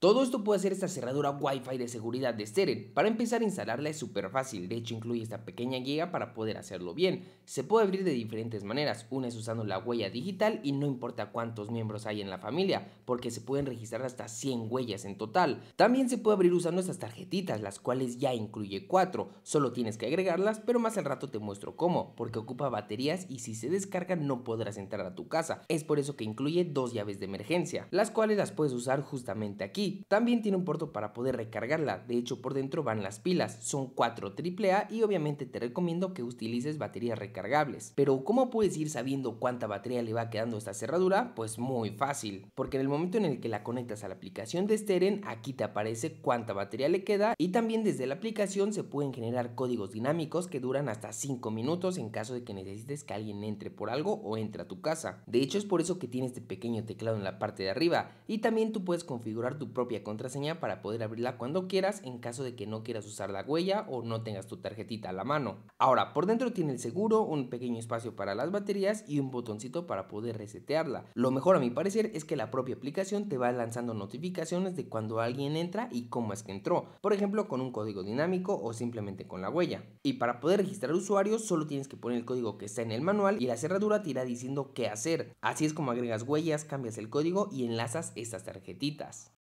Todo esto puede hacer esta cerradura Wi-Fi de seguridad de Steren. Para empezar a instalarla es súper fácil, de hecho incluye esta pequeña guía para poder hacerlo bien. Se puede abrir de diferentes maneras, una es usando la huella digital y no importa cuántos miembros hay en la familia, porque se pueden registrar hasta 100 huellas en total. También se puede abrir usando estas tarjetitas, las cuales ya incluye 4, solo tienes que agregarlas, pero más al rato te muestro cómo, porque ocupa baterías y si se descarga no podrás entrar a tu casa. Es por eso que incluye dos llaves de emergencia, las cuales las puedes usar justamente aquí también tiene un puerto para poder recargarla, de hecho por dentro van las pilas, son 4 AAA y obviamente te recomiendo que utilices baterías recargables. Pero ¿cómo puedes ir sabiendo cuánta batería le va quedando esta cerradura? Pues muy fácil, porque en el momento en el que la conectas a la aplicación de Steren, aquí te aparece cuánta batería le queda y también desde la aplicación se pueden generar códigos dinámicos que duran hasta 5 minutos en caso de que necesites que alguien entre por algo o entre a tu casa. De hecho es por eso que tiene este pequeño teclado en la parte de arriba y también tú puedes configurar tu propia contraseña para poder abrirla cuando quieras en caso de que no quieras usar la huella o no tengas tu tarjetita a la mano. Ahora, por dentro tiene el seguro, un pequeño espacio para las baterías y un botoncito para poder resetearla. Lo mejor a mi parecer es que la propia aplicación te va lanzando notificaciones de cuando alguien entra y cómo es que entró, por ejemplo con un código dinámico o simplemente con la huella. Y para poder registrar usuarios solo tienes que poner el código que está en el manual y la cerradura te irá diciendo qué hacer. Así es como agregas huellas, cambias el código y enlazas estas tarjetitas.